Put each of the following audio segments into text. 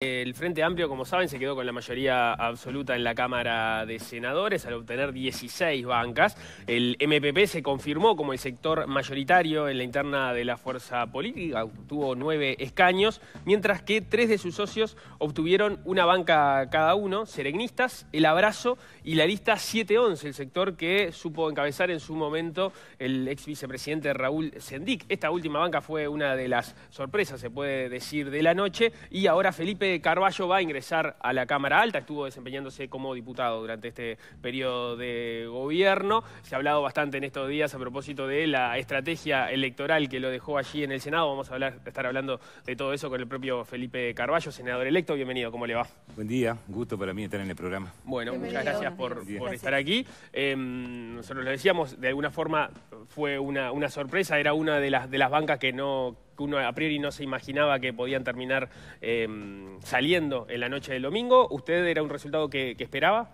El Frente Amplio, como saben, se quedó con la mayoría absoluta en la Cámara de Senadores al obtener 16 bancas. El MPP se confirmó como el sector mayoritario en la interna de la fuerza política, obtuvo nueve escaños, mientras que tres de sus socios obtuvieron una banca cada uno, Serenistas, El Abrazo y la lista 711, el sector que supo encabezar en su momento el ex vicepresidente Raúl Sendic. Esta última banca fue una de las sorpresas, se puede decir, de la noche y ahora Felipe Carballo va a ingresar a la Cámara Alta, estuvo desempeñándose como diputado durante este periodo de gobierno. Se ha hablado bastante en estos días a propósito de la estrategia electoral que lo dejó allí en el Senado. Vamos a hablar, estar hablando de todo eso con el propio Felipe Carballo, senador electo. Bienvenido, ¿cómo le va? Buen día, gusto para mí estar en el programa. Bueno, muchas gracias por, estar aquí. Em, nosotros lo decíamos, de alguna forma fue una, sorpresa, era una de las bancas que no que uno a priori no se imaginaba que podían terminar em, saliendo en la noche del domingo. ¿Usted era un resultado que, esperaba?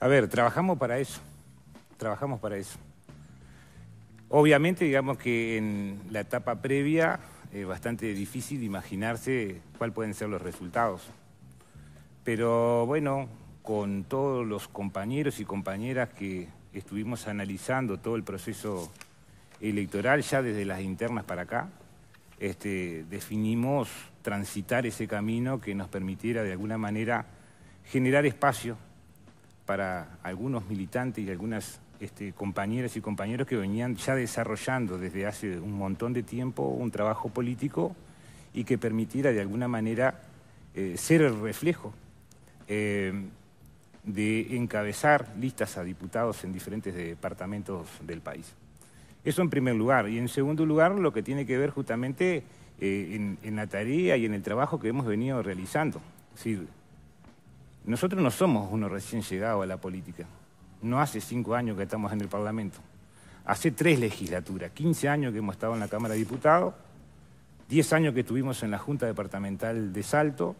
A ver, trabajamos para eso. Trabajamos para eso. Obviamente, digamos que en la etapa previa es bastante difícil imaginarse cuáles pueden ser los resultados. Pero bueno, con todos los compañeros y compañeras que estuvimos analizando todo el proceso electoral ya desde las internas para acá, este, definimos transitar ese camino que nos permitiera de alguna manera generar espacio para algunos militantes y algunas este, compañeras y compañeros que venían ya desarrollando desde hace un montón de tiempo un trabajo político y que permitiera de alguna manera eh, ser el reflejo eh, de encabezar listas a diputados en diferentes departamentos del país. Eso en primer lugar. Y en segundo lugar, lo que tiene que ver justamente eh, en, la tarea y en el trabajo que hemos venido realizando. nosotros no somos unos recién llegados a la política. No hace cinco años que estamos en el Parlamento. Hace tres legislaturas, 15 años que hemos estado en la Cámara de Diputados, 10 años que estuvimos en la Junta Departamental de Salto,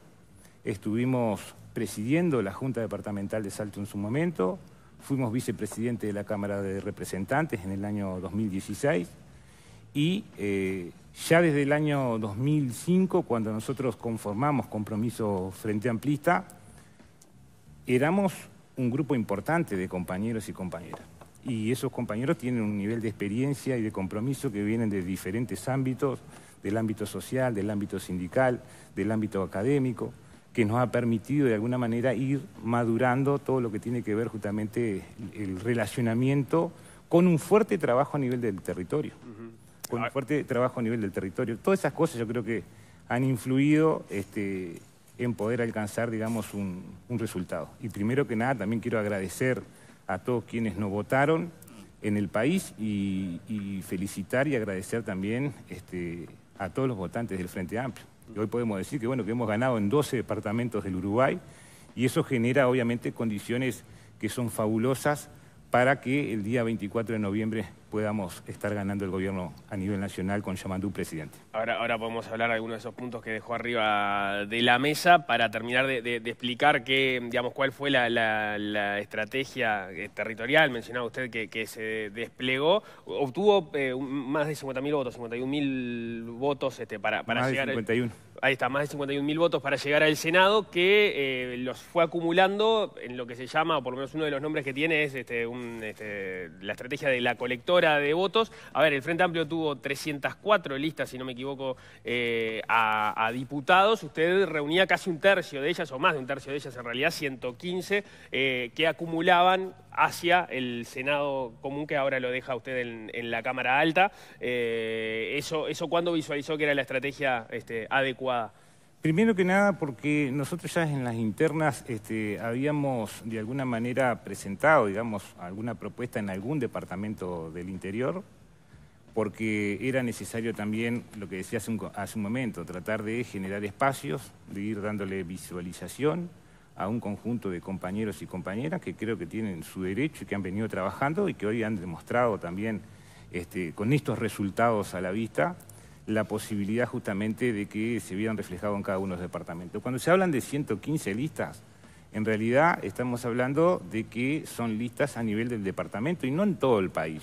estuvimos presidiendo la Junta Departamental de Salto en su momento, fuimos vicepresidente de la Cámara de Representantes en el año 2016 y eh, ya desde el año 2005, cuando nosotros conformamos Compromiso Frente Amplista, éramos un grupo importante de compañeros y compañeras. Y esos compañeros tienen un nivel de experiencia y de compromiso que vienen de diferentes ámbitos, del ámbito social, del ámbito sindical, del ámbito académico que nos ha permitido de alguna manera ir madurando todo lo que tiene que ver justamente el relacionamiento con un fuerte trabajo a nivel del territorio. Con un ah. fuerte trabajo a nivel del territorio. Todas esas cosas yo creo que han influido este, en poder alcanzar, digamos, un, resultado. Y primero que nada también quiero agradecer a todos quienes nos votaron en el país y, felicitar y agradecer también este, a todos los votantes del Frente Amplio hoy podemos decir que, que hemos ganado en 12 departamentos del Uruguay y eso genera obviamente condiciones que son fabulosas para que el día 24 de noviembre podamos estar ganando el gobierno a nivel nacional con Yamandú presidente. Ahora, ahora podemos hablar de algunos de esos puntos que dejó arriba de la mesa para terminar de, explicar qué, digamos, cuál fue la, estrategia eh, territorial, mencionaba usted, que, se desplegó. Obtuvo eh, más de 50.000 votos, 51.000 votos este, para, para llegar... 51 ahí está, más de 51 mil votos para llegar al Senado, que eh, los fue acumulando en lo que se llama, o por lo menos uno de los nombres que tiene es este, este la estrategia de la colectora de votos. A ver, el Frente Amplio tuvo 304 listas, si no me equivoco, eh, a, diputados. Usted reunía casi un tercio de ellas, o más de un tercio de ellas en realidad, 115, eh, que acumulaban hacia el Senado común que ahora lo deja usted en, la Cámara Alta. Eh, eso, ¿Eso cuándo visualizó que era la estrategia este, adecuada? Primero que nada porque nosotros ya en las internas este, habíamos de alguna manera presentado, digamos, alguna propuesta en algún departamento del interior, porque era necesario también, lo que decía hace un, hace un momento, tratar de generar espacios, de ir dándole visualización a un conjunto de compañeros y compañeras que creo que tienen su derecho y que han venido trabajando y que hoy han demostrado también este, con estos resultados a la vista la posibilidad justamente de que se vieran reflejados en cada uno de los departamentos. Cuando se hablan de 115 listas, en realidad estamos hablando de que son listas a nivel del departamento y no en todo el país.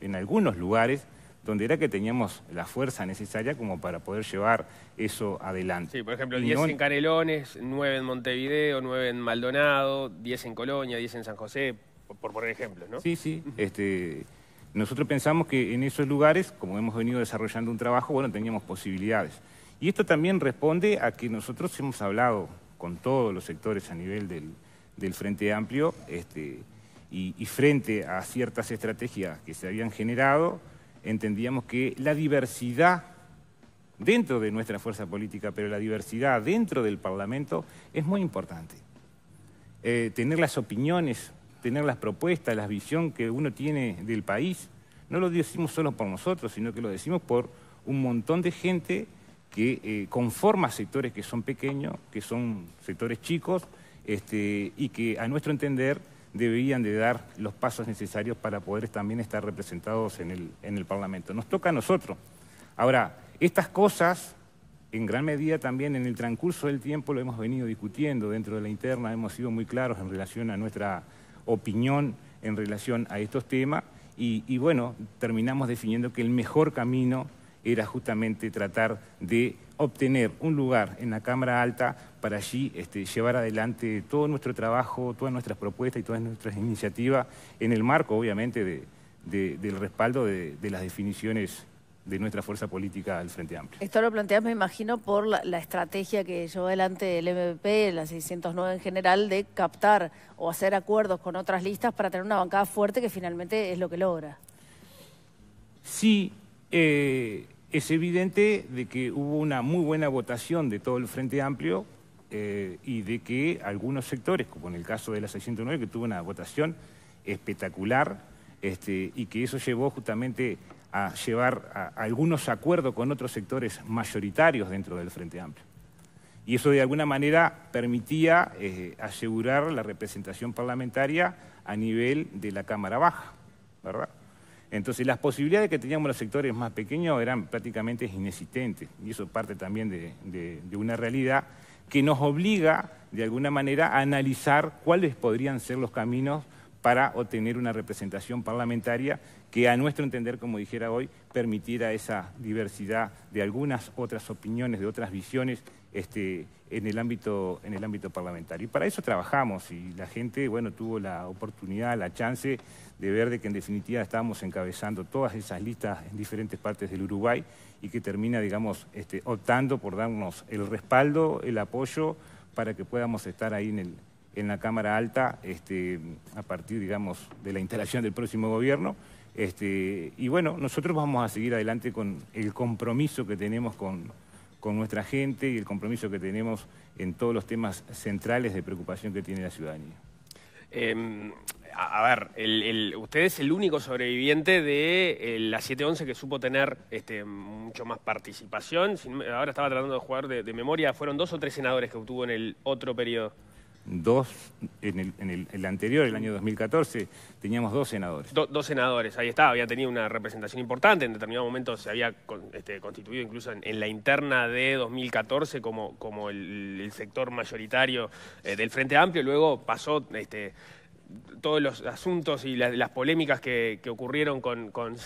En algunos lugares donde era que teníamos la fuerza necesaria como para poder llevar eso adelante. Sí, por ejemplo, 10 en Canelones, 9 en Montevideo, 9 en Maldonado, 10 en Colonia, 10 en San José, por, poner ejemplos, ¿no? Sí, sí. Este, nosotros pensamos que en esos lugares, como hemos venido desarrollando un trabajo, bueno, teníamos posibilidades. Y esto también responde a que nosotros hemos hablado con todos los sectores a nivel del, del Frente Amplio este, y frente a ciertas estrategias que se habían generado, entendíamos que la diversidad dentro de nuestra fuerza política, pero la diversidad dentro del Parlamento es muy importante. Eh, tener las opiniones, tener las propuestas, la visión que uno tiene del país, no lo decimos solo por nosotros, sino que lo decimos por un montón de gente que eh, conforma sectores que son pequeños, que son sectores chicos, este, y que a nuestro entender deberían de dar los pasos necesarios para poder también estar representados en el, en el Parlamento. Nos toca a nosotros. Ahora, estas cosas, en gran medida también en el transcurso del tiempo lo hemos venido discutiendo dentro de la interna, hemos sido muy claros en relación a nuestra opinión en relación a estos temas y, y bueno, terminamos definiendo que el mejor camino era justamente tratar de obtener un lugar en la Cámara Alta para allí este, llevar adelante todo nuestro trabajo, todas nuestras propuestas y todas nuestras iniciativas en el marco, obviamente, del respaldo de, las definiciones de nuestra fuerza política al Frente Amplio. Esto lo planteas, me imagino, por la, estrategia que llevó adelante el MPP, la 609 en general, de captar o hacer acuerdos con otras listas para tener una bancada fuerte que finalmente es lo que logra. Sí, eh, es evidente de que hubo una muy buena votación de todo el Frente Amplio eh, y de que algunos sectores, como en el caso de la 609, que tuvo una votación espectacular este, y que eso llevó justamente a llevar algunos acuerdos con otros sectores mayoritarios dentro del Frente Amplio. Y eso de alguna manera permitía eh, asegurar la representación parlamentaria a nivel de la Cámara Baja, ¿verdad? Entonces las posibilidades que teníamos los sectores más pequeños eran prácticamente inexistentes y eso parte también de, una realidad que nos obliga de alguna manera a analizar cuáles podrían ser los caminos para obtener una representación parlamentaria que a nuestro entender, como dijera hoy, permitiera esa diversidad de algunas otras opiniones, de otras visiones este, en, el ámbito, en el ámbito parlamentario. Y para eso trabajamos y la gente bueno, tuvo la oportunidad, la chance de ver de que en definitiva estábamos encabezando todas esas listas en diferentes partes del Uruguay y que termina, digamos, este, optando por darnos el respaldo, el apoyo para que podamos estar ahí en, el, en la Cámara Alta este, a partir, digamos, de la instalación del próximo gobierno. y bueno, nosotros vamos a seguir adelante con el compromiso que tenemos con, con nuestra gente y el compromiso que tenemos en todos los temas centrales de preocupación que tiene la ciudadanía. Em, a, ver, usted es el único sobreviviente de eh, la la 711 que supo tener este, mucho más participación. ahora estaba tratando de jugar de, de memoria, fueron dos o tres senadores que obtuvo en el otro periodo dos, en el, en el, anterior, el año 2014, teníamos dos senadores. dos senadores, ahí estaba había tenido una representación importante, en determinado momento se había este, constituido incluso en, la interna de 2014 como, como el, sector mayoritario eh, del Frente Amplio, luego pasó... Este, todos los asuntos y las polémicas que, ocurrieron con, con,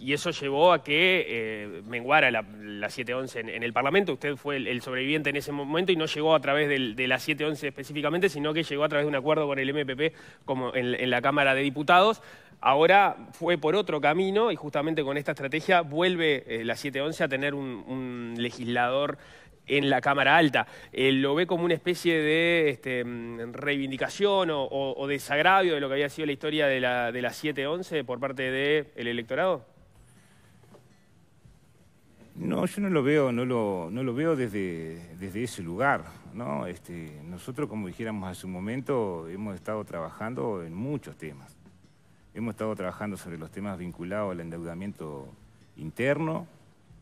y eso llevó a que eh, menguara la, siete 711 en, el Parlamento. Usted fue el, sobreviviente en ese momento y no llegó a través de la 711 específicamente, sino que llegó a través de un acuerdo con el MPP como en, la Cámara de Diputados. Ahora fue por otro camino y justamente con esta estrategia vuelve eh, la la 711 a tener un legislador en la Cámara Alta. Eh, lo ve como una especie de este, mm, reivindicación o, desagravio de lo que había sido la historia de la, de 7 por parte del electorado. No, yo no lo veo, no lo, lo veo desde, desde ese lugar. ¿no? Este, nosotros, como dijéramos hace un momento, hemos estado trabajando en muchos temas. Hemos estado trabajando sobre los temas vinculados al endeudamiento interno,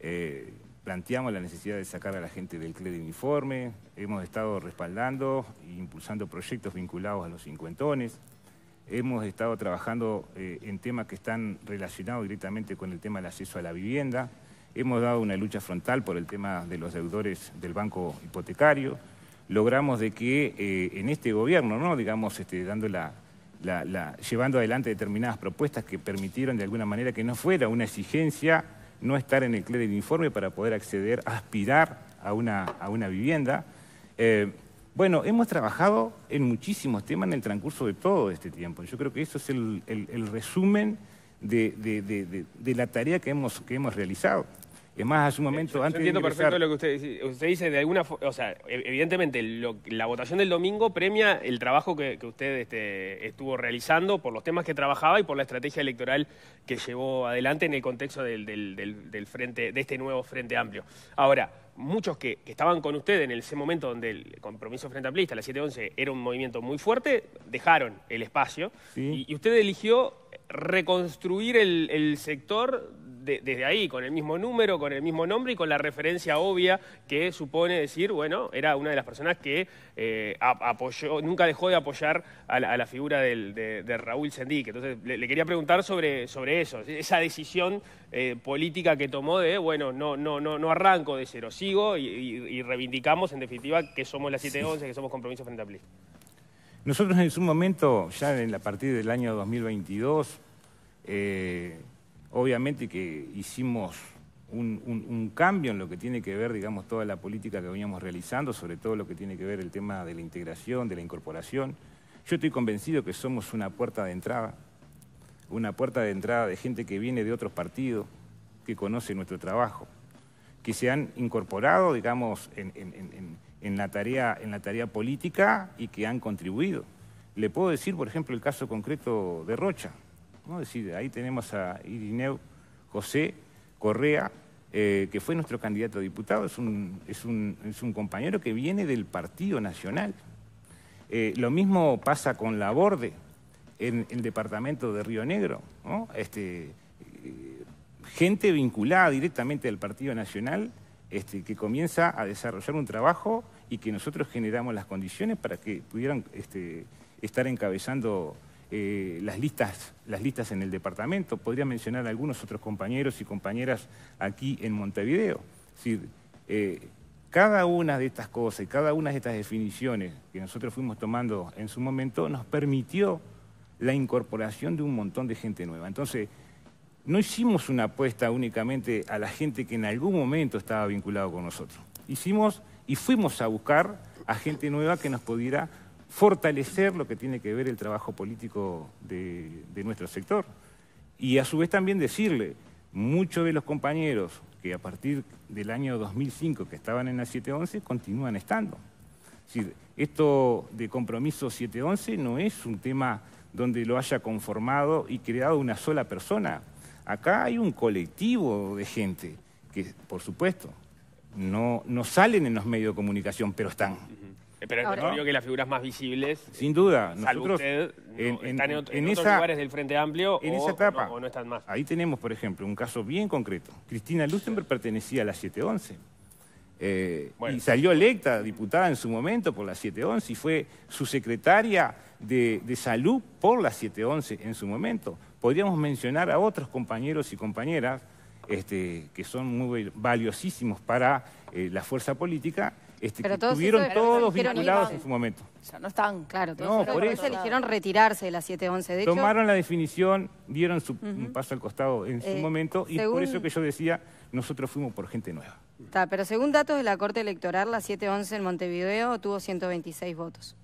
eh, planteamos la necesidad de sacar a la gente del CLE de uniforme, hemos estado respaldando e impulsando proyectos vinculados a los cincuentones, hemos estado trabajando eh, en temas que están relacionados directamente con el tema del acceso a la vivienda, hemos dado una lucha frontal por el tema de los deudores del banco hipotecario, logramos de que eh, en este gobierno, ¿no? digamos, este, dando llevando adelante determinadas propuestas que permitieron de alguna manera que no fuera una exigencia no estar en el crédito informe para poder acceder, aspirar a una, a una vivienda. Eh, bueno, hemos trabajado en muchísimos temas en el transcurso de todo este tiempo. Yo creo que eso es el, resumen de, la tarea que hemos realizado. Es más, hace un momento antes. Yo entiendo perfecto lo que usted dice. Usted dice de alguna forma. O sea, e-, evidentemente, la votación del domingo premia el trabajo que, usted este, estuvo realizando por los temas que trabajaba y por la estrategia electoral que llevó adelante en el contexto del, frente, de este nuevo Frente Amplio. Ahora, muchos que, estaban con usted en ese momento donde el compromiso frente amplista, la 711, era un movimiento muy fuerte, dejaron el espacio y, usted eligió reconstruir el sector desde ahí, con el mismo número, con el mismo nombre y con la referencia obvia que supone decir, bueno, era una de las personas que eh, apoyó, nunca dejó de apoyar a la, figura de, Raúl Sendic. Entonces, le, quería preguntar sobre, eso, esa decisión eh, política que tomó de, bueno, no, no, no, arranco de cero, sigo y, reivindicamos en definitiva que somos la 711, que somos compromiso frente a PLI. Nosotros en su momento, ya en la, a partir del año 2022, Obviamente que hicimos un, cambio en lo que tiene que ver, digamos, toda la política que veníamos realizando, sobre todo lo que tiene que ver el tema de la integración, de la incorporación. Yo estoy convencido que somos una puerta de entrada, una puerta de entrada de gente que viene de otros partidos, que conoce nuestro trabajo, que se han incorporado, digamos, en la tarea política y que han contribuido. Le puedo decir, por ejemplo, el caso concreto de Rocha decir, ahí tenemos a Irineu José Correa, eh, que fue nuestro candidato a diputado, es un, compañero que viene del Partido Nacional. Eh, lo mismo pasa con Laborde en, en el departamento de Río Negro, Este, eh, gente vinculada directamente al Partido Nacional este, que comienza a desarrollar un trabajo y que nosotros generamos las condiciones para que pudieran este, estar encabezando eh, las, listas, las listas en el departamento. Podría mencionar algunos otros compañeros y compañeras aquí en Montevideo. Es decir, eh, cada una de estas cosas y cada una de estas definiciones que nosotros fuimos tomando en su momento nos permitió la incorporación de un montón de gente nueva. Entonces, no hicimos una apuesta únicamente a la gente que en algún momento estaba vinculado con nosotros. Hicimos y fuimos a buscar a gente nueva que nos pudiera fortalecer lo que tiene que ver el trabajo político de, nuestro sector. Y a su vez también decirle, muchos de los compañeros que a partir del año 2005 que estaban en la 711 continúan estando. Es decir, esto de compromiso 711 no es un tema donde lo haya conformado y creado una sola persona. Acá hay un colectivo de gente que, por supuesto, no, no salen en los medios de comunicación, pero están. Eh, pero Ahora, no que las figuras más visibles. Sin duda. en, están en, otros lugares del Frente Amplio en o, esa etapa, no, están más. Ahí tenemos, por ejemplo, un caso bien concreto. Cristina Lustenberg pertenecía a la 711. Eh, Y salió electa diputada en su momento por la 711 y fue su secretaria de, de salud por la 711 en su momento. Podríamos mencionar a otros compañeros y compañeras este, que son muy valiosísimos para eh, la fuerza política este, todos estuvieron todos vinculados en su momento. O no están, claro. no, por eso. eligieron retirarse de la 711. De Tomaron la definición, dieron su paso al costado en su eh, momento y por eso que yo decía, nosotros fuimos por gente nueva. pero según datos de la Corte Electoral, la 711 en Montevideo tuvo 126 votos.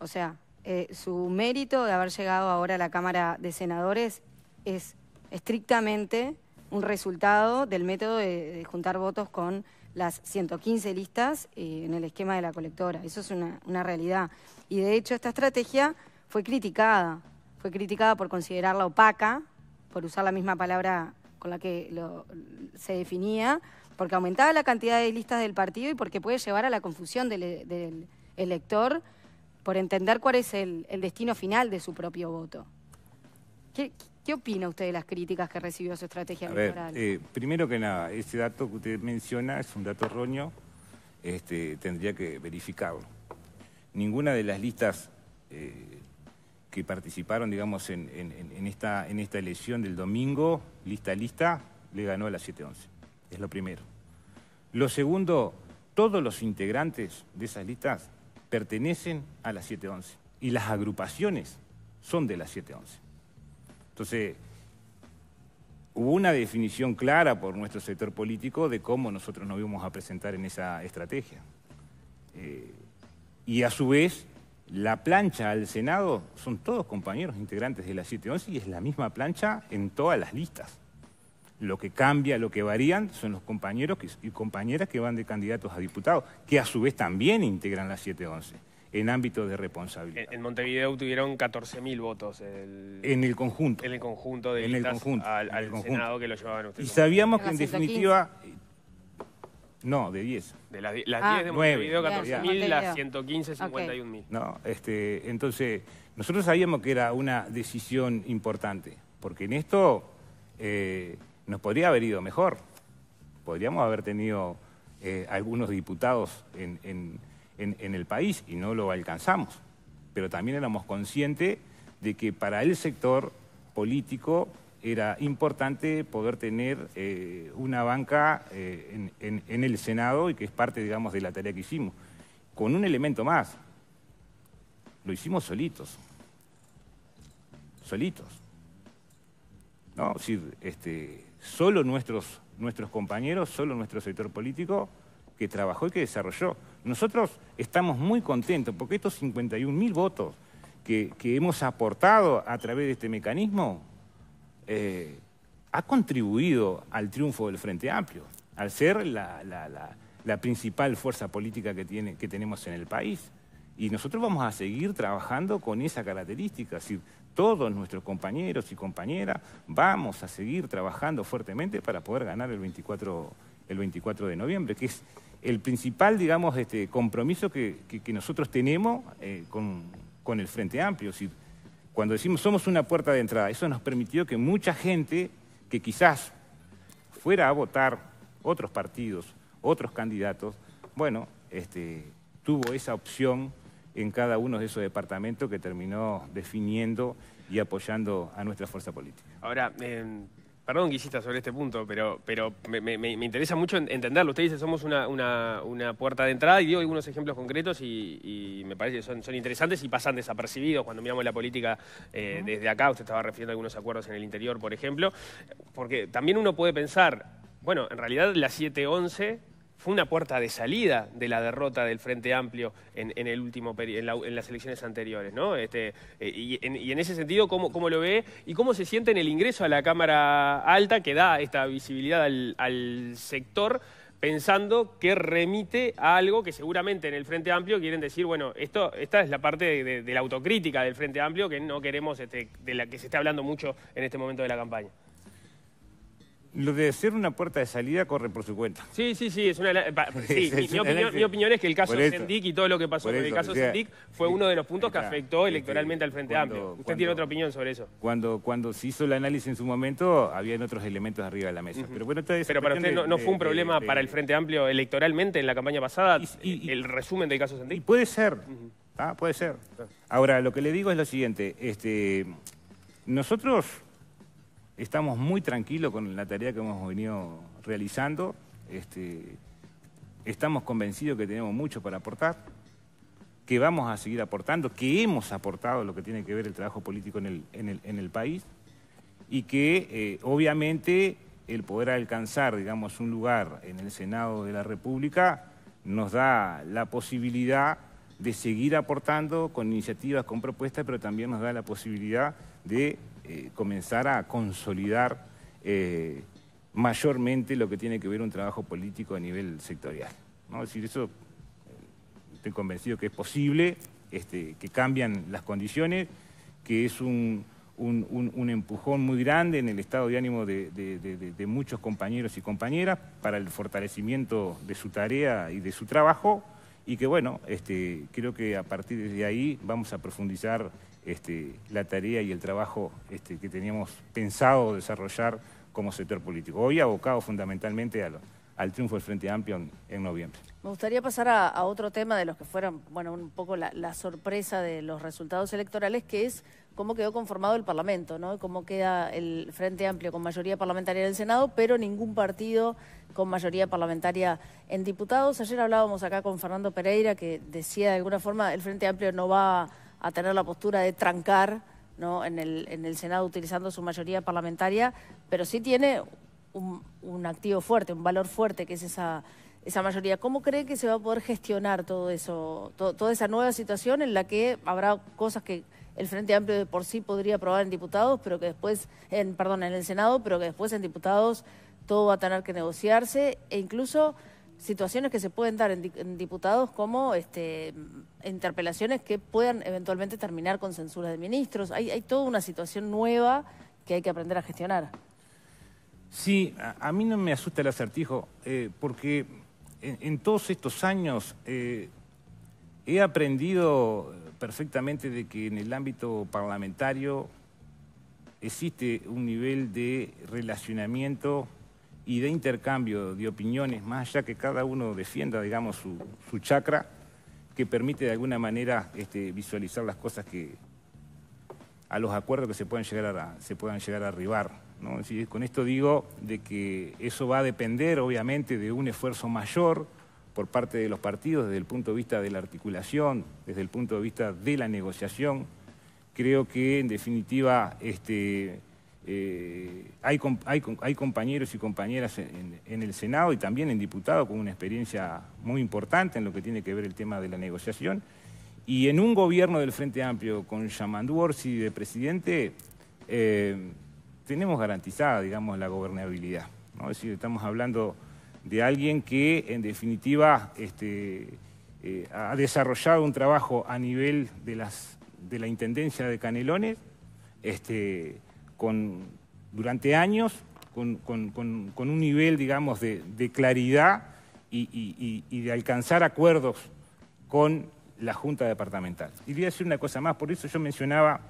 O sea, eh, su mérito de haber llegado ahora a la Cámara de Senadores es estrictamente un resultado del método de juntar votos con las 115 listas eh, en el esquema de la colectora. Eso es una, realidad. Y de hecho esta estrategia fue criticada. Fue criticada por considerarla opaca, por usar la misma palabra con la que se definía, porque aumentaba la cantidad de listas del partido y porque puede llevar a la confusión del, elector por entender cuál es el, destino final de su propio voto. ¿Qué, ¿Qué opina usted de las críticas que recibió su estrategia electoral? Eh, primero que nada, ese dato que usted menciona es un dato erróneo, este, tendría que verificarlo. Ninguna de las listas eh, que participaron, digamos, en, esta, en esta elección del domingo, lista a lista, le ganó a las 711. Es lo primero. Lo segundo, todos los integrantes de esas listas pertenecen a las 711 y las agrupaciones son de las 711. Entonces, hubo una definición clara por nuestro sector político de cómo nosotros nos íbamos a presentar en esa estrategia. Eh, y a su vez, la plancha al Senado son todos compañeros integrantes de la 711 y es la misma plancha en todas las listas. Lo que cambia, lo que varían son los compañeros y compañeras que van de candidatos a diputados, que a su vez también integran la 711 en ámbito de responsabilidad. En Montevideo tuvieron 14.000 votos. El, en el conjunto. En el conjunto de en conjunto, al, Senado que lo llevaban ustedes. Y sabíamos que en definitiva... Eh, no, de 10. De las 10 de ah. Montevideo, 14.000, las 115, 51.000. No, este, entonces, nosotros sabíamos que era una decisión importante, porque en esto eh, nos podría haber ido mejor. Podríamos haber tenido eh, algunos diputados en, en, el país y no lo alcanzamos. Pero también éramos conscientes de que para el sector político era importante poder tener eh, una banca eh, en, el Senado y que es parte, digamos, de la tarea que hicimos. Con un elemento más, lo hicimos solitos. Solitos. ¿No? este, solo nuestros, nuestros compañeros, solo nuestro sector político que trabajó y que desarrolló. Nosotros estamos muy contentos porque estos 51.000 votos que, hemos aportado a través de este mecanismo eh, ha contribuido al triunfo del Frente Amplio, al ser la, principal fuerza política que, que tenemos en el país. Y nosotros vamos a seguir trabajando con esa característica. Es todos nuestros compañeros y compañeras vamos a seguir trabajando fuertemente para poder ganar el 24 el 24 de noviembre, que es el principal, digamos, este compromiso que, nosotros tenemos eh, con, el Frente Amplio. Si, cuando decimos somos una puerta de entrada, eso nos permitió que mucha gente que quizás fuera a votar otros partidos, otros candidatos, bueno, este, tuvo esa opción en cada uno de esos departamentos que terminó definiendo y apoyando a nuestra fuerza política. Ahora, em, Perdón que hiciste sobre este punto, pero, pero me, me, interesa mucho entenderlo. Usted dice, somos una, una, una, puerta de entrada y dio algunos ejemplos concretos y, y me parece que son, son, interesantes y pasan desapercibidos cuando miramos la política eh, desde acá. Usted estaba refiriendo a algunos acuerdos en el interior, por ejemplo, porque también uno puede pensar, bueno, en realidad la 711 fue una puerta de salida de la derrota del Frente Amplio en, en el último las elecciones anteriores, ¿no? Este, eh, y, en, ese sentido, ¿cómo, lo ve y cómo se siente en el ingreso a la Cámara Alta que da esta visibilidad al, sector? pensando que remite a algo que seguramente en el Frente Amplio quieren decir, bueno, esto, esta es la parte de, la autocrítica del Frente Amplio que no queremos, este, de la que se está hablando mucho en este momento de la campaña. Lo de ser una puerta de salida corre por su cuenta. Sí, sí, sí. Es sí, mi, opinión, es que el caso Sendic y todo lo que pasó con el caso Sendic fue uno de los puntos que afectó este, electoralmente al Frente Amplio. ¿Usted tiene otra opinión sobre eso? Cuando, cuando se hizo el análisis en su momento, habían otros elementos arriba de la mesa. Pero bueno, para usted no, fue un problema para el Frente Amplio electoralmente en la campaña pasada, el resumen del caso Sendic. puede ser. Ah, puede ser. Ahora, lo que le digo es lo siguiente. Este, nosotros Estamos muy tranquilos con la tarea que hemos venido realizando. Este, estamos convencidos que tenemos mucho para aportar, que vamos a seguir aportando, que hemos aportado lo que tiene que ver el trabajo político en el, el, en el país y que eh, obviamente el poder alcanzar, digamos, un lugar en el Senado de la República nos da la posibilidad de seguir aportando con iniciativas, con propuestas, pero también nos da la posibilidad de eh, comenzar a consolidar eh, mayormente lo que tiene que ver un trabajo político a nivel sectorial. Es decir, eso eh, estoy convencido que es posible, este, que cambian las condiciones, que es un, empujón muy grande en el estado de ánimo de, muchos compañeros y compañeras para el fortalecimiento de su tarea y de su trabajo y que bueno, este, creo que a partir de ahí vamos a profundizar este, la tarea y el trabajo este, que teníamos pensado desarrollar como sector político. Hoy abocado fundamentalmente al triunfo del Frente Amplio en, noviembre. Me gustaría pasar a, otro tema de los que fueron, bueno, un poco la, sorpresa de los resultados electorales, que es cómo quedó conformado el Parlamento, ¿no? Cómo queda el Frente Amplio con mayoría parlamentaria en el Senado, pero ningún partido con mayoría parlamentaria en diputados. Ayer hablábamos acá con Fernando Pereira, que decía de alguna forma, el Frente Amplio no va a tener la postura de trancar ¿no? en, el, en el Senado utilizando su mayoría parlamentaria, pero sí tiene un, activo fuerte, un valor fuerte que es esa, esa mayoría. ¿Cómo cree que se va a poder gestionar todo eso, toda esa nueva situación en la que habrá cosas que el Frente Amplio de por sí podría aprobar en diputados, pero que después, en, perdón, en el Senado, pero que después en diputados todo va a tener que negociarse e incluso situaciones que se pueden dar en, diputados como este, interpelaciones que puedan eventualmente terminar con censura de ministros. Hay, toda una situación nueva que hay que aprender a gestionar. Sí, a, mí no me asusta el acertijo, eh, porque en, todos estos años eh, he aprendido perfectamente de que en el ámbito parlamentario existe un nivel de relacionamiento y de intercambio de opiniones, más allá que cada uno defienda, digamos, su, su chakra, que permite de alguna manera este, visualizar las cosas que a los acuerdos que se puedan llegar a, se puedan llegar a arribar. ¿no? con esto digo de que eso va a depender, obviamente, de un esfuerzo mayor por parte de los partidos desde el punto de vista de la articulación, desde el punto de vista de la negociación. Creo que, en definitiva, este, eh, hay, compañeros y compañeras en, el Senado y también en diputados con una experiencia muy importante en lo que tiene que ver el tema de la negociación. Y en un gobierno del Frente Amplio con Yamandú Orsi de presidente, eh, tenemos garantizada, digamos, la gobernabilidad. decir, estamos hablando de alguien que, en definitiva, este, eh, ha desarrollado un trabajo a nivel de, la Intendencia de Canelones, este, con, durante años con, un nivel, digamos, de, claridad y, de alcanzar acuerdos con la Junta Departamental. Y voy a decir una cosa más, por eso yo mencionaba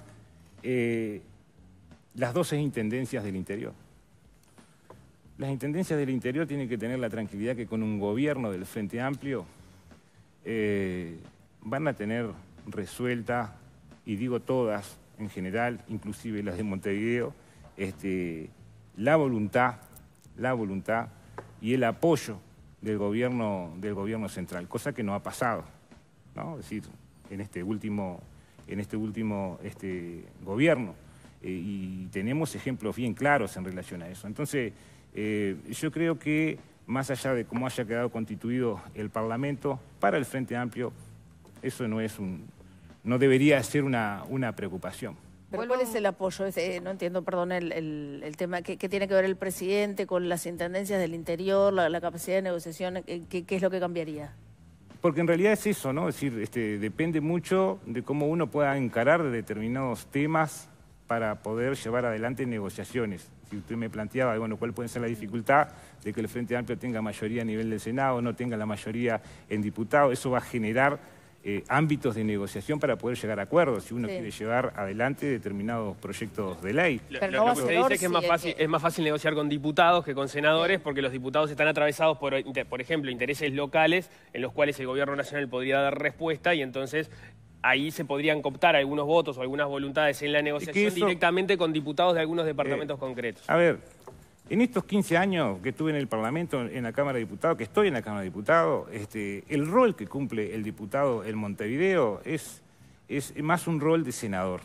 eh, las 12 intendencias del interior. Las intendencias del interior tienen que tener la tranquilidad que con un gobierno del Frente Amplio eh, van a tener resuelta, y digo todas, en general, inclusive las de Montevideo, este, la voluntad, la voluntad y el apoyo del gobierno, del gobierno central, cosa que no ha pasado, ¿no? Es decir, en este último, en este último este, gobierno. Eh, y tenemos ejemplos bien claros en relación a eso. Entonces, eh, yo creo que más allá de cómo haya quedado constituido el Parlamento, para el Frente Amplio, eso no es un, no debería ser una, preocupación. ¿Cuál es el apoyo? Eh, no entiendo, perdón, el, tema. ¿Qué, tiene que ver el presidente con las intendencias del interior, la, capacidad de negociación? ¿Qué, es lo que cambiaría? Porque en realidad es eso, ¿no? Es decir, este, depende mucho de cómo uno pueda encarar determinados temas para poder llevar adelante negociaciones. Si usted me planteaba, bueno, cuál puede ser la dificultad de que el Frente Amplio tenga mayoría a nivel del Senado, no tenga la mayoría en diputados, eso va a generar eh, ámbitos de negociación para poder llegar a acuerdos si uno quiere llevar adelante determinados proyectos de ley. dice es que es, más fácil, negociar con diputados que con senadores porque los diputados están atravesados por, por ejemplo, intereses locales en los cuales el gobierno nacional podría dar respuesta y entonces ahí se podrían cooptar algunos votos o algunas voluntades en la negociación directamente con diputados de algunos eh, departamentos concretos. A ver, en estos 15 años que estuve en el Parlamento, en la Cámara de Diputados, que estoy en la Cámara de Diputados, este, el rol que cumple el diputado en Montevideo es, más un rol de senador.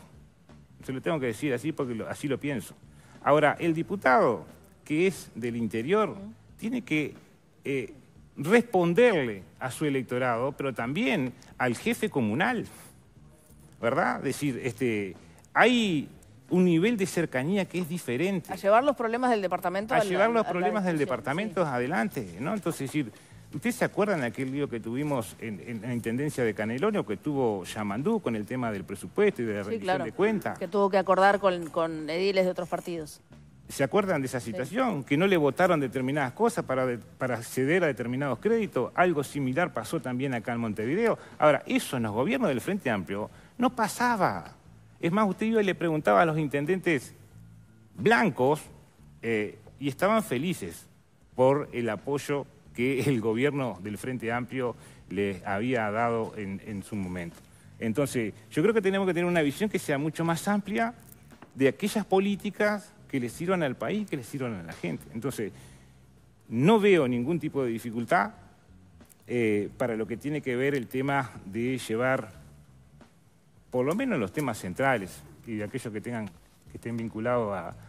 Se lo tengo que decir así porque así lo pienso. Ahora, el diputado que es del interior tiene que eh, responderle a su electorado, pero también al jefe comunal, ¿verdad? decir, este, hay un nivel de cercanía que es diferente. A llevar los problemas del departamento. A llevar los problemas del departamento adelante, ¿no? Entonces, decir, ¿ustedes se acuerdan de aquel lío que tuvimos en, la Intendencia de Canelonio que tuvo Yamandú con el tema del presupuesto y de la rendición de cuentas? Que tuvo que acordar con, ediles de otros partidos. ¿Se acuerdan de esa situación? Que no le votaron determinadas cosas para, para acceder a determinados créditos. Algo similar pasó también acá en Montevideo. Ahora, eso en los gobiernos del Frente Amplio no pasaba. Es más, usted iba y le preguntaba a los intendentes blancos eh, y estaban felices por el apoyo que el gobierno del Frente Amplio les había dado en, su momento. Entonces, yo creo que tenemos que tener una visión que sea mucho más amplia de aquellas políticas que le sirvan al país, que le sirvan a la gente. Entonces, no veo ningún tipo de dificultad eh, para lo que tiene que ver el tema de llevar por lo menos los temas centrales y de aquellos que tengan que estén vinculados a,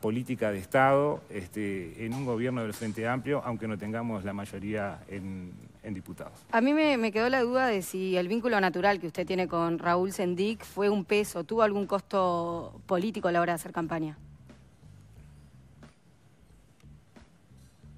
política de Estado este, en un gobierno del Frente Amplio, aunque no tengamos la mayoría en, diputados. A mí me, quedó la duda de si el vínculo natural que usted tiene con Raúl Sendic fue un peso, tuvo algún costo político a la hora de hacer campaña.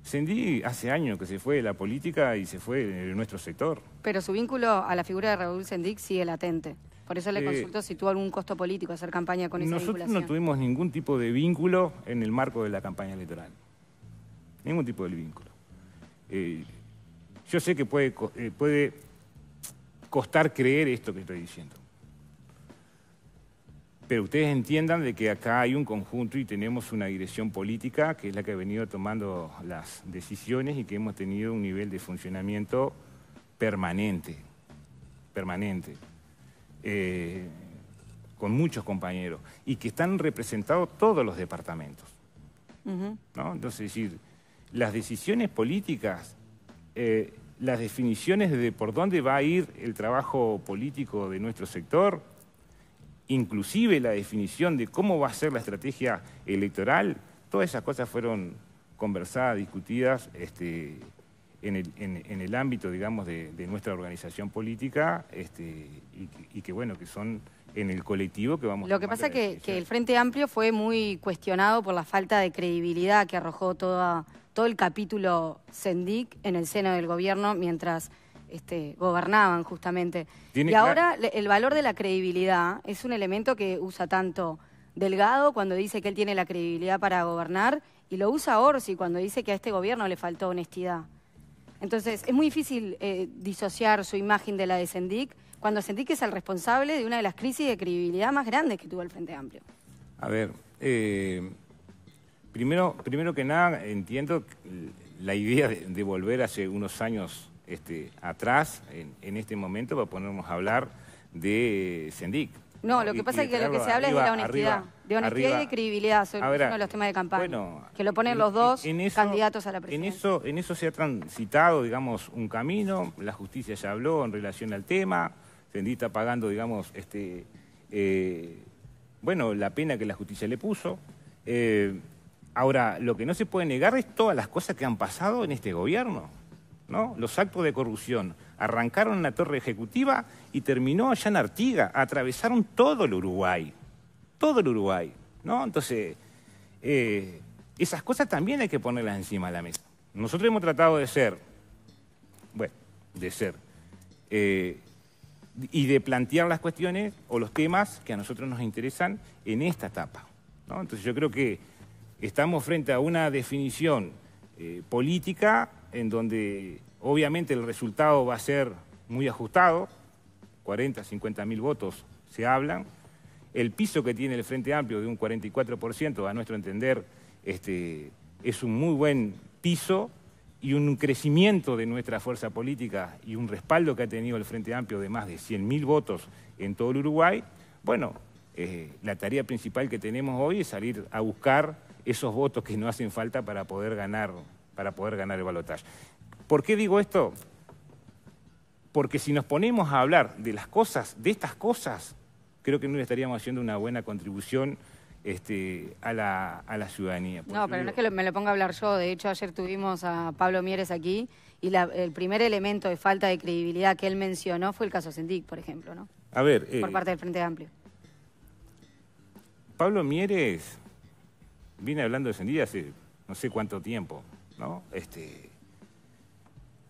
Sendí hace años que se fue de la política y se fue de nuestro sector. Pero su vínculo a la figura de Raúl Sendic sigue latente. Por eso le consultó eh, consulto si tuvo algún costo político hacer campaña con esa Nosotros no tuvimos ningún tipo de vínculo en el marco de la campaña electoral. Ningún tipo de vínculo. Eh, yo sé que puede, eh, puede costar creer esto que estoy diciendo. Pero ustedes entiendan de que acá hay un conjunto y tenemos una dirección política que es la que ha venido tomando las decisiones y que hemos tenido un nivel de funcionamiento permanente, permanente. Eh, con muchos compañeros, y que están representados todos los departamentos. Entonces, es decir, las decisiones políticas, eh, las definiciones de por dónde va a ir el trabajo político de nuestro sector, inclusive la definición de cómo va a ser la estrategia electoral, todas esas cosas fueron conversadas, discutidas este, en el, ámbito, digamos, de, nuestra organización política este, y, que, bueno, que son en el colectivo que vamos Lo que pasa es que, el Frente Amplio fue muy cuestionado por la falta de credibilidad que arrojó toda, todo el capítulo Sendic en el seno del gobierno mientras este, gobernaban justamente. y ahora el valor de la credibilidad es un elemento que usa tanto Delgado cuando dice que él tiene la credibilidad para gobernar y lo usa Orsi cuando dice que a este gobierno le faltó honestidad. Entonces, es muy difícil eh, disociar su imagen de la de Sendic, cuando Sendic es el responsable de una de las crisis de credibilidad más grandes que tuvo el Frente Amplio. A ver, eh, primero, que nada, entiendo la idea de, volver hace unos años este, atrás, en, en, este momento, para ponernos a hablar de eh, Sendic. No, lo que pasa es que lo que se habla es de la honestidad, de honestidad y de credibilidad, sobre los temas de campaña, que lo ponen los dos candidatos a la presidencia. En eso, en eso se ha transitado, digamos, un camino, la justicia ya habló en relación al tema, Sendita pagando, digamos, este, eh, bueno, la pena que la justicia le puso. Eh, ahora, lo que no se puede negar es todas las cosas que han pasado en este gobierno. ¿no? Los actos de corrupción arrancaron en la torre ejecutiva y terminó allá en Artiga, atravesaron todo el Uruguay, todo el Uruguay, ¿no? Entonces, eh, esas cosas también hay que ponerlas encima de la mesa. Nosotros hemos tratado de ser, bueno, de ser, eh, y de plantear las cuestiones o los temas que a nosotros nos interesan en esta etapa. Entonces yo creo que estamos frente a una definición eh, política en donde obviamente el resultado va a ser muy ajustado, 40, 50 mil votos se hablan. El piso que tiene el Frente Amplio de un 44%, a nuestro entender, este, es un muy buen piso y un crecimiento de nuestra fuerza política y un respaldo que ha tenido el Frente Amplio de más de 100 mil votos en todo el Uruguay, bueno, eh, la tarea principal que tenemos hoy es salir a buscar esos votos que no hacen falta para poder ganar para poder ganar el balotaje. ¿Por qué digo esto? Porque si nos ponemos a hablar de las cosas, de estas cosas, creo que no le estaríamos haciendo una buena contribución este, a, la, ciudadanía. no, pero no es que me lo ponga a hablar yo. De hecho, ayer tuvimos a Pablo Mieres aquí y el primer elemento de falta de credibilidad que él mencionó fue el caso Sendic, por ejemplo, ¿no? A ver... Eh, por parte del Frente Amplio. Pablo Mieres viene hablando de Sendic hace no sé cuánto tiempo. Este,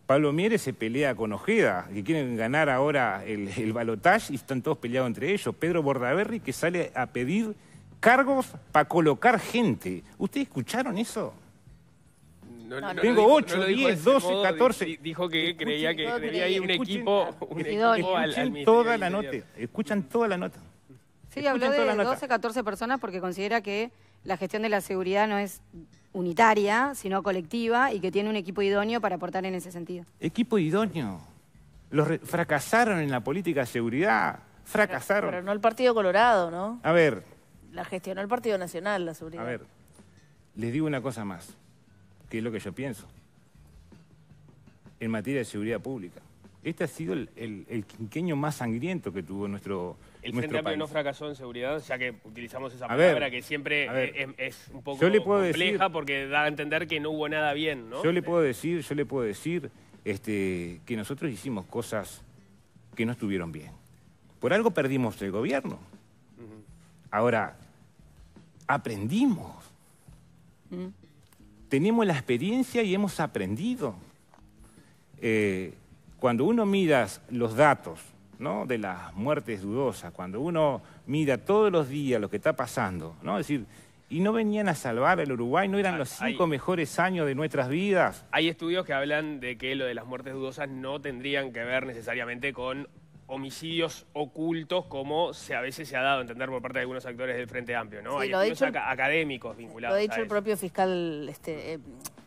Pablo Mieres se pelea con Ojeda, que quieren ganar ahora el, el balotaje y están todos peleados entre ellos. Pedro Bordaberry que sale a pedir cargos para colocar gente. ¿Ustedes escucharon eso? No, no, Tengo 8, 10, 12, 14. Dijo que creía que debía ahí un equipo, un toda la nota, escuchan toda la nota. Sí, habló de 12, 14 personas porque considera que la gestión de la seguridad no es unitaria, sino colectiva, y que tiene un equipo idóneo para aportar en ese sentido. ¿Equipo idóneo? Los fracasaron en la política de seguridad, fracasaron. Pero, no el Partido Colorado, ¿no? A ver. La gestionó el Partido Nacional, la seguridad. A ver, les digo una cosa más, que es lo que yo pienso. En materia de seguridad pública. Este ha sido el, el, el quinqueño más sangriento que tuvo nuestro el Frente Amplio no fracasó en seguridad, ya que utilizamos esa palabra que siempre es, un poco compleja porque da a entender que no hubo nada bien, ¿no? Yo le puedo decir, yo le puedo decir este, que nosotros hicimos cosas que no estuvieron bien. Por algo perdimos el gobierno. Ahora, aprendimos. Mm. Tenemos la experiencia y hemos aprendido. Eh, cuando uno mira los datos ¿no? de las muertes dudosas, cuando uno mira todos los días lo que está pasando, ¿no? Es decir, y no venían a salvar el Uruguay, no eran los cinco mejores años de nuestras vidas. Hay estudios que hablan de que lo de las muertes dudosas no tendrían que ver necesariamente con homicidios ocultos como se, a veces se ha dado a entender por parte de algunos actores del Frente Amplio, ¿no? Hay estudios académicos vinculados Lo ha dicho el propio fiscal, este, eh,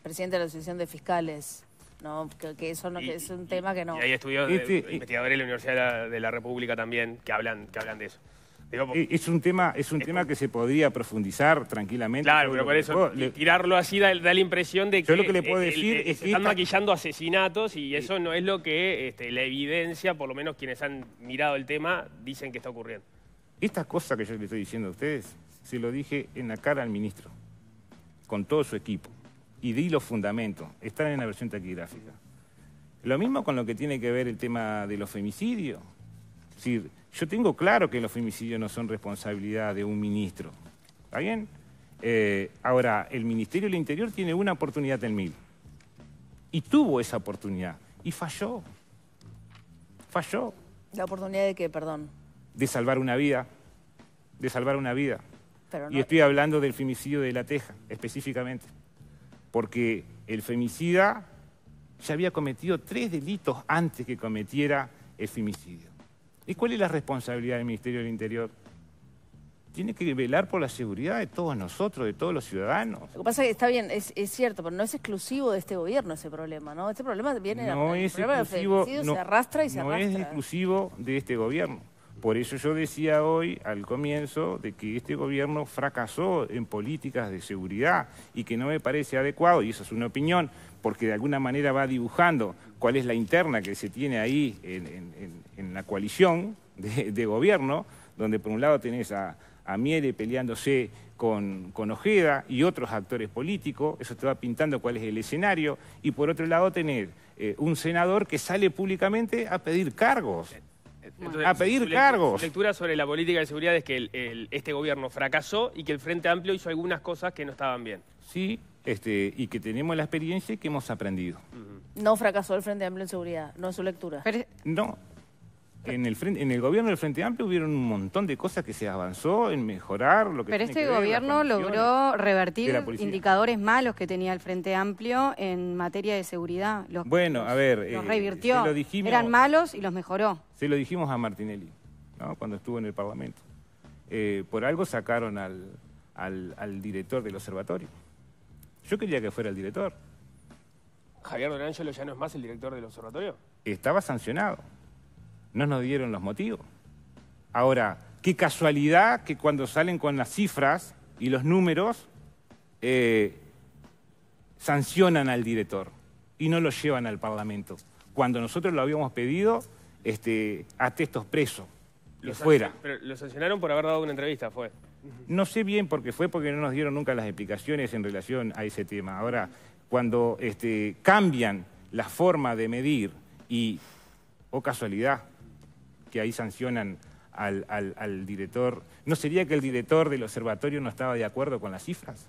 presidente de la Asociación de Fiscales no, que, eso no, es un tema que no. hay estudios de, investigadores de la Universidad de la, República también que hablan, que hablan de eso. es un tema, es un tema que se podría profundizar tranquilamente. Claro, pero por eso, tirarlo así da, la impresión de que, le decir están maquillando asesinatos y eso no es lo que este, la evidencia, por lo menos quienes han mirado el tema, dicen que está ocurriendo. estas cosas que yo le estoy diciendo a ustedes, se lo dije en la cara al ministro, con todo su equipo y di los fundamentos. Están en la versión taquigráfica. Lo mismo con lo que tiene que ver el tema de los femicidios. Es decir, yo tengo claro que los femicidios no son responsabilidad de un ministro. ¿Está bien? Eh, ahora, el Ministerio del Interior tiene una oportunidad en mil. Y tuvo esa oportunidad. Y falló. Falló. ¿La oportunidad de qué, perdón? De salvar una vida. De salvar una vida. Y estoy hablando del femicidio de La Teja, específicamente porque el femicida ya había cometido tres delitos antes que cometiera el femicidio. ¿Y cuál es la responsabilidad del Ministerio del Interior? Tiene que velar por la seguridad de todos nosotros, de todos los ciudadanos. Lo que pasa es que está bien, es, cierto, pero no es exclusivo de este gobierno ese problema, ¿no? Este problema viene no el se arrastra y se arrastra. No es exclusivo de este gobierno. Por eso yo decía hoy al comienzo de que este gobierno fracasó en políticas de seguridad y que no me parece adecuado, y eso es una opinión, porque de alguna manera va dibujando cuál es la interna que se tiene ahí en, la coalición de, gobierno, donde por un lado tenés a, Miele peleándose con, Ojeda y otros actores políticos, eso te va pintando cuál es el escenario, y por otro lado tener eh, un senador que sale públicamente a pedir cargos a pedir cargos. lectura sobre la política de seguridad es que este gobierno fracasó y que el Frente Amplio hizo algunas cosas que no estaban bien. Sí, este, y que tenemos la experiencia y que hemos aprendido. No fracasó el Frente Amplio en seguridad, no es su lectura. No, en el, gobierno del Frente Amplio hubieron un montón de cosas que se avanzó en mejorar lo Pero este gobierno logró revertir indicadores malos que tenía el Frente Amplio en materia de seguridad. Los, bueno, a ver, los eh, revirtió. Eran malos y los mejoró. Se lo dijimos a Martinelli ¿no? cuando estuvo en el Parlamento. Eh, por algo sacaron al, director del observatorio. Yo quería que fuera el director. ¿Javier Don ya no es más el director del observatorio? Estaba sancionado. No nos dieron los motivos. Ahora, qué casualidad que cuando salen con las cifras y los números, eh, sancionan al director y no lo llevan al Parlamento. Cuando nosotros lo habíamos pedido, este, a textos presos, lo fuera. Pero lo sancionaron por haber dado una entrevista, fue. No sé bien por qué fue, porque no nos dieron nunca las explicaciones en relación a ese tema. Ahora, cuando este, cambian la forma de medir y, o oh casualidad, que ahí sancionan al, director. ¿No sería que el director del observatorio no estaba de acuerdo con las cifras?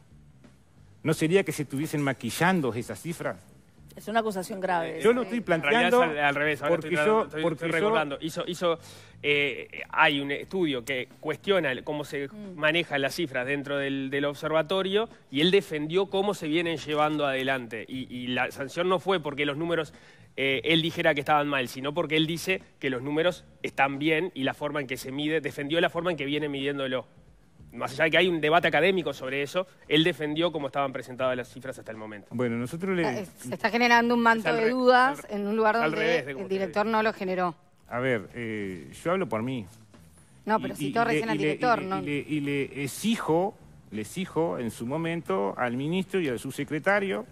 ¿No sería que se estuviesen maquillando esas cifras? Es una acusación grave. Yo lo estoy eh, planteando. al, revés, porque yo, estoy, recordando. Eh, hay un estudio que cuestiona cómo se mm. manejan las cifras dentro del, observatorio y él defendió cómo se vienen llevando adelante. y la sanción no fue porque los números eh, él dijera que estaban mal, sino porque él dice que los números están bien y la forma en que se mide, defendió la forma en que viene midiéndolo. Más allá de que hay un debate académico sobre eso, él defendió cómo estaban presentadas las cifras hasta el momento. Bueno, nosotros le... Ah, se está generando un manto de dudas en un lugar donde el director no lo generó. A ver, eh, yo hablo por mí. No, pero citó recién al director, ¿no? y le exijo, le exijo en su momento al ministro y a su secretario...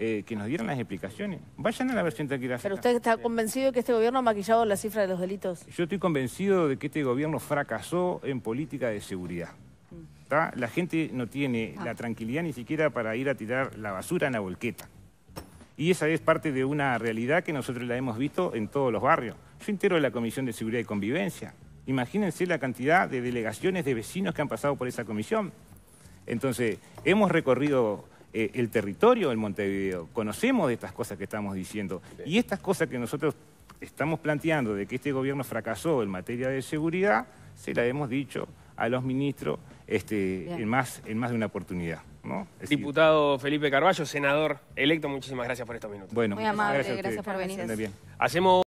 Eh, que nos dieran las explicaciones. Vayan a la versión tranquila. ¿Pero usted está convencido de que este gobierno ha maquillado la cifra de los delitos? Yo estoy convencido de que este gobierno fracasó en política de seguridad. La gente no tiene ah. la tranquilidad ni siquiera para ir a tirar la basura en la volqueta. Y esa es parte de una realidad que nosotros la hemos visto en todos los barrios. Yo entero de la Comisión de Seguridad y Convivencia. Imagínense la cantidad de delegaciones de vecinos que han pasado por esa comisión. Entonces, hemos recorrido eh, el territorio del Montevideo. Conocemos de estas cosas que estamos diciendo. Y estas cosas que nosotros estamos planteando de que este gobierno fracasó en materia de seguridad, se las hemos dicho a los ministros este, en, más, en más de una oportunidad. ¿no? Diputado Felipe Carballo, senador electo, muchísimas gracias por estos minutos. Bueno, Muy amable, gracias, por venir.